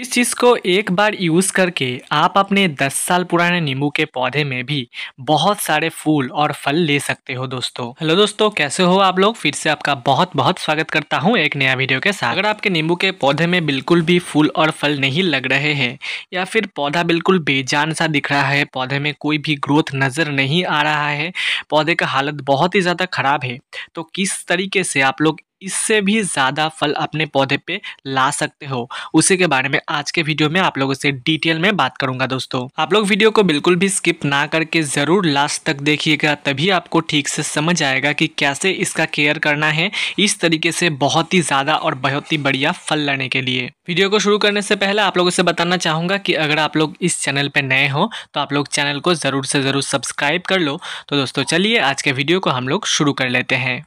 इस चीज़ को एक बार यूज़ करके आप अपने 10 साल पुराने नींबू के पौधे में भी बहुत सारे फूल और फल ले सकते हो दोस्तों हेलो दोस्तों कैसे हो आप लोग फिर से आपका बहुत बहुत स्वागत करता हूं एक नया वीडियो के साथ अगर आपके नींबू के पौधे में बिल्कुल भी फूल और फल नहीं लग रहे हैं या फिर पौधा बिल्कुल बेजान सा दिख रहा है पौधे में कोई भी ग्रोथ नज़र नहीं आ रहा है पौधे का हालत बहुत ही ज़्यादा ख़राब है तो किस तरीके से आप लोग इससे भी ज़्यादा फल अपने पौधे पे ला सकते हो उसी के बारे में आज के वीडियो में आप लोगों से डिटेल में बात करूंगा दोस्तों आप लोग वीडियो को बिल्कुल भी स्किप ना करके ज़रूर लास्ट तक देखिएगा तभी आपको ठीक से समझ आएगा कि कैसे इसका केयर करना है इस तरीके से बहुत ही ज़्यादा और बहुत ही बढ़िया फल लाने के लिए वीडियो को शुरू करने से पहले आप लोगों से बताना चाहूँगा कि अगर आप लोग इस चैनल पर नए हो तो आप लोग चैनल को ज़रूर से ज़रूर सब्सक्राइब कर लो तो दोस्तों चलिए आज के वीडियो को हम लोग शुरू कर लेते हैं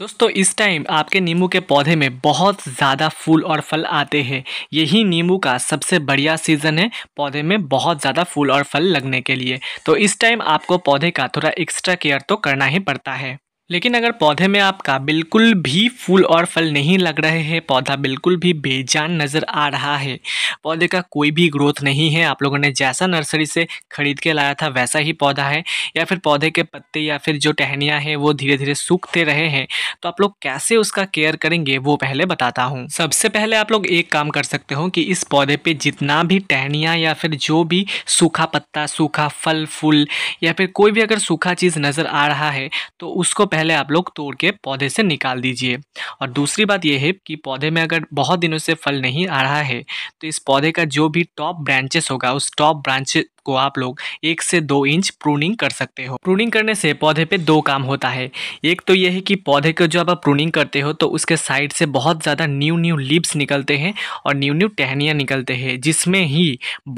दोस्तों इस टाइम आपके नींबू के पौधे में बहुत ज़्यादा फूल और फल आते हैं यही नींबू का सबसे बढ़िया सीज़न है पौधे में बहुत ज़्यादा फूल और फल लगने के लिए तो इस टाइम आपको पौधे का थोड़ा एक्स्ट्रा केयर तो करना ही पड़ता है लेकिन अगर पौधे में आपका बिल्कुल भी फूल और फल नहीं लग रहे हैं पौधा बिल्कुल भी बेजान नज़र आ रहा है पौधे का कोई भी ग्रोथ नहीं है आप लोगों ने जैसा नर्सरी से ख़रीद के लाया था वैसा ही पौधा है या फिर पौधे के पत्ते या फिर जो टहनियाँ हैं वो धीरे धीरे सूखते रहे हैं तो आप लोग कैसे उसका केयर करेंगे वो पहले बताता हूँ सबसे पहले आप लोग एक काम कर सकते हो कि इस पौधे पर जितना भी टहनियाँ या फिर जो भी सूखा पत्ता सूखा फल फूल या फिर कोई भी अगर सूखा चीज़ नज़र आ रहा है तो उसको पहले आप लोग तोड़ के पौधे से निकाल दीजिए और दूसरी बात यह है कि पौधे में अगर बहुत दिनों से फल नहीं आ रहा है तो इस पौधे का जो भी टॉप ब्रांचेस होगा उस टॉप ब्रांच को आप लोग एक से दो इंच प्रूनिंग कर सकते हो प्रूनिंग करने से पौधे पे दो काम होता है एक तो यह है कि पौधे को जो आप प्रूनिंग करते हो तो उसके साइड से बहुत ज़्यादा न्यू न्यू लीव्स निकलते हैं और न्यू न्यू टहनियाँ निकलते हैं जिसमें ही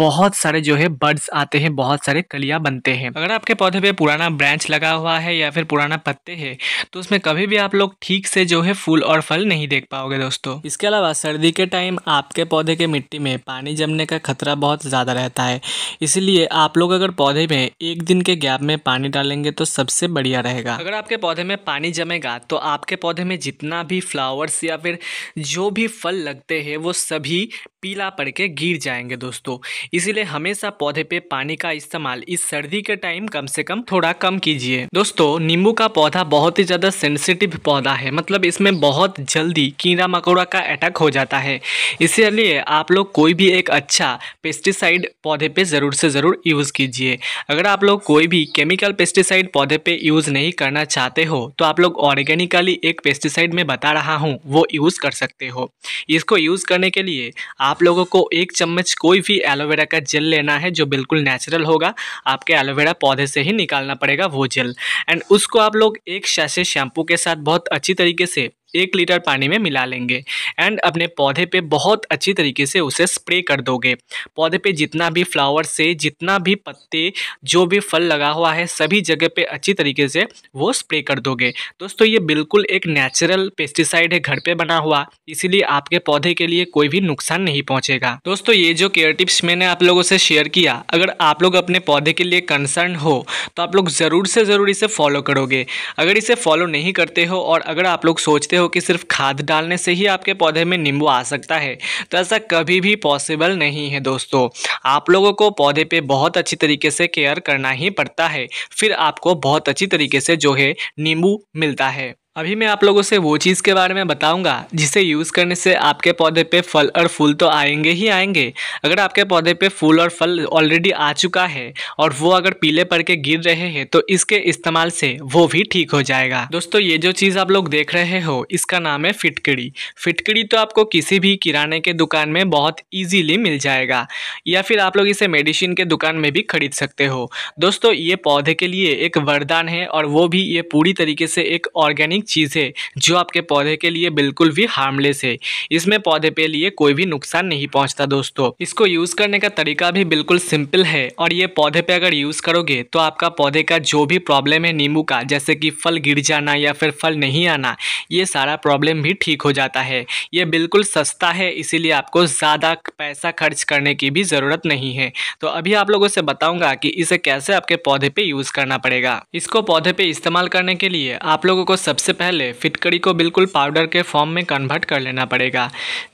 बहुत सारे जो है बर्ड्स आते हैं बहुत सारे कलियाँ बनते हैं अगर आपके पौधे पर पुराना ब्रांच लगा हुआ है या फिर पुराना पत्ते है तो उसमें कभी भी आप लोग ठीक से जो है फूल और फल नहीं देख पाओगे दोस्तों इसके अलावा सर्दी के टाइम आपके पौधे के मिट्टी में पानी जमने का खतरा बहुत ज़्यादा रहता है इसीलिए इसलिए आप लोग अगर पौधे में एक दिन के गैप में पानी डालेंगे तो सबसे बढ़िया रहेगा अगर आपके पौधे में पानी जमेगा तो आपके पौधे में जितना भी फ्लावर्स या फिर जो भी फल लगते हैं वो सभी पीला पड़ के गिर जाएंगे दोस्तों इसीलिए हमेशा पौधे पे पानी का इस्तेमाल इस सर्दी के टाइम कम से कम थोड़ा कम कीजिए दोस्तों नींबू का पौधा बहुत ही ज़्यादा सेंसिटिव पौधा है मतलब इसमें बहुत जल्दी कीड़ा मकोड़ा का अटैक हो जाता है इसीलिए आप लोग कोई भी एक अच्छा पेस्टिसाइड पौधे पे ज़रूर से ज़रूर ज़रूर यूज़ कीजिए अगर आप लोग कोई भी केमिकल पेस्टिसाइड पौधे पे यूज़ नहीं करना चाहते हो तो आप लोग ऑर्गेनिकली एक पेस्टिसाइड में बता रहा हूँ वो यूज़ कर सकते हो इसको यूज़ करने के लिए आप लोगों को एक चम्मच कोई भी एलोवेरा का जेल लेना है जो बिल्कुल नेचुरल होगा आपके एलोवेरा पौधे से ही निकालना पड़ेगा वो जेल एंड उसको आप लोग एक शैसे शैम्पू के साथ बहुत अच्छी तरीके से एक लीटर पानी में मिला लेंगे एंड अपने पौधे पे बहुत अच्छी तरीके से उसे स्प्रे कर दोगे पौधे पे जितना भी फ्लावर से जितना भी पत्ते जो भी फल लगा हुआ है सभी जगह पे अच्छी तरीके से वो स्प्रे कर दोगे दोस्तों ये बिल्कुल एक नेचुरल पेस्टिसाइड है घर पे बना हुआ इसीलिए आपके पौधे के लिए कोई भी नुकसान नहीं पहुँचेगा दोस्तों ये जो केयर टिप्स मैंने आप लोगों से शेयर किया अगर आप लोग अपने पौधे के लिए कंसर्न हो तो आप लोग ज़रूर से ज़रूर इसे फॉलो करोगे अगर इसे फॉलो नहीं करते हो और अगर आप लोग सोचते हो कि सिर्फ खाद डालने से ही आपके पौधे में नींबू आ सकता है तो ऐसा कभी भी पॉसिबल नहीं है दोस्तों आप लोगों को पौधे पे बहुत अच्छी तरीके से केयर करना ही पड़ता है फिर आपको बहुत अच्छी तरीके से जो है नींबू मिलता है अभी मैं आप लोगों से वो चीज़ के बारे में बताऊंगा जिसे यूज़ करने से आपके पौधे पे फल और फूल तो आएंगे ही आएंगे अगर आपके पौधे पे फूल और फल ऑलरेडी आ चुका है और वो अगर पीले पड़ के गिर रहे हैं तो इसके इस्तेमाल से वो भी ठीक हो जाएगा दोस्तों ये जो चीज़ आप लोग देख रहे हो इसका नाम है फिटकड़ी फिटकड़ी तो आपको किसी भी किराने के दुकान में बहुत ईजीली मिल जाएगा या फिर आप लोग इसे मेडिसिन के दुकान में भी खरीद सकते हो दोस्तों ये पौधे के लिए एक वरदान है और वो भी ये पूरी तरीके से एक ऑर्गेनिक रासायनिक चीज़ है जो आपके पौधे के लिए बिल्कुल भी हार्मलेस है इसमें पौधे पे लिए कोई भी नुकसान नहीं पहुंचता दोस्तों इसको यूज़ करने का तरीका भी बिल्कुल सिंपल है और ये पौधे पे अगर यूज़ करोगे तो आपका पौधे का जो भी प्रॉब्लम है नींबू का जैसे कि फल गिर जाना या फिर फल नहीं आना ये सारा प्रॉब्लम भी ठीक हो जाता है ये बिल्कुल सस्ता है इसीलिए आपको ज़्यादा पैसा खर्च करने की भी ज़रूरत नहीं है तो अभी आप लोगों से बताऊंगा कि इसे कैसे आपके पौधे पे यूज़ करना पड़ेगा इसको पौधे पे इस्तेमाल करने के लिए आप लोगों को सबसे सबसे पहले फिटकड़ी को बिल्कुल पाउडर के फॉर्म में कन्वर्ट कर लेना पड़ेगा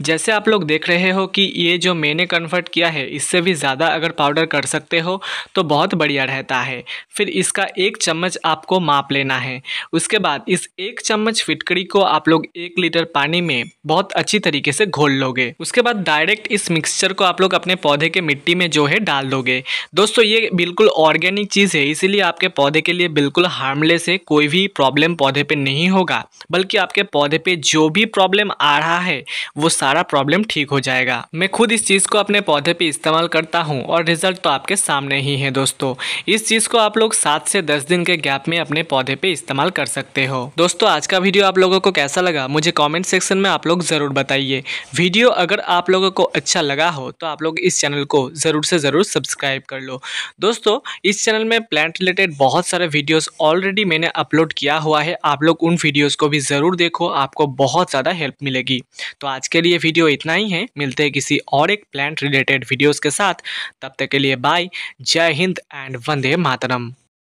जैसे आप लोग देख रहे हो कि ये जो मैंने कन्वर्ट किया है इससे भी ज़्यादा अगर पाउडर कर सकते हो तो बहुत बढ़िया रहता है फिर इसका एक चम्मच आपको माप लेना है उसके बाद इस एक चम्मच फिटकड़ी को आप लोग एक लीटर पानी में बहुत अच्छी तरीके से घोल लोगे उसके बाद डायरेक्ट इस मिक्सचर को आप लोग अपने पौधे के मिट्टी में जो है डाल दोगे दोस्तों ये बिल्कुल ऑर्गेनिक चीज़ है इसीलिए आपके पौधे के लिए बिल्कुल हार्मलेस है कोई भी प्रॉब्लम पौधे पर नहीं नहीं होगा बल्कि आपके पौधे पे जो भी प्रॉब्लम आ रहा है वो सारा प्रॉब्लम ठीक हो जाएगा मैं खुद इस चीज़ को अपने पौधे पे इस्तेमाल करता हूँ और रिजल्ट तो आपके सामने ही है दोस्तों इस चीज़ को आप लोग सात से दस दिन के गैप में अपने पौधे पे इस्तेमाल कर सकते हो दोस्तों आज का वीडियो आप लोगों को कैसा लगा मुझे कॉमेंट सेक्शन में आप लोग ज़रूर बताइए वीडियो अगर आप लोगों को अच्छा लगा हो तो आप लोग इस चैनल को ज़रूर से ज़रूर सब्सक्राइब कर लो दोस्तों इस चैनल में प्लांट रिलेटेड बहुत सारे वीडियोज़ ऑलरेडी मैंने अपलोड किया हुआ है आप लोग उन उन वीडियोस को भी ज़रूर देखो आपको बहुत ज़्यादा हेल्प मिलेगी तो आज के लिए वीडियो इतना ही है मिलते हैं किसी और एक प्लांट रिलेटेड वीडियोज़ के साथ तब तक के लिए बाय जय हिंद एंड वंदे मातरम